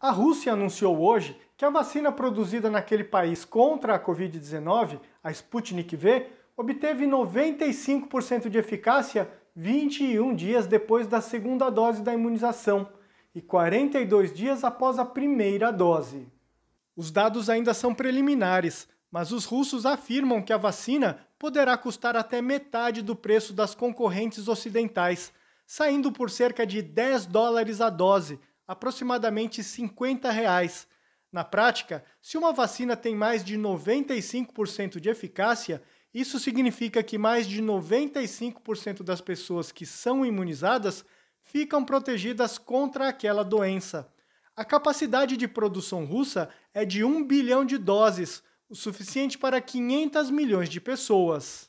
A Rússia anunciou hoje que a vacina produzida naquele país contra a Covid-19, a Sputnik V, obteve 95% de eficácia 21 dias depois da segunda dose da imunização e 42 dias após a primeira dose. Os dados ainda são preliminares, mas os russos afirmam que a vacina poderá custar até metade do preço das concorrentes ocidentais, saindo por cerca de 10 dólares a dose aproximadamente 50 reais. Na prática, se uma vacina tem mais de 95% de eficácia, isso significa que mais de 95% das pessoas que são imunizadas ficam protegidas contra aquela doença. A capacidade de produção russa é de 1 bilhão de doses, o suficiente para 500 milhões de pessoas.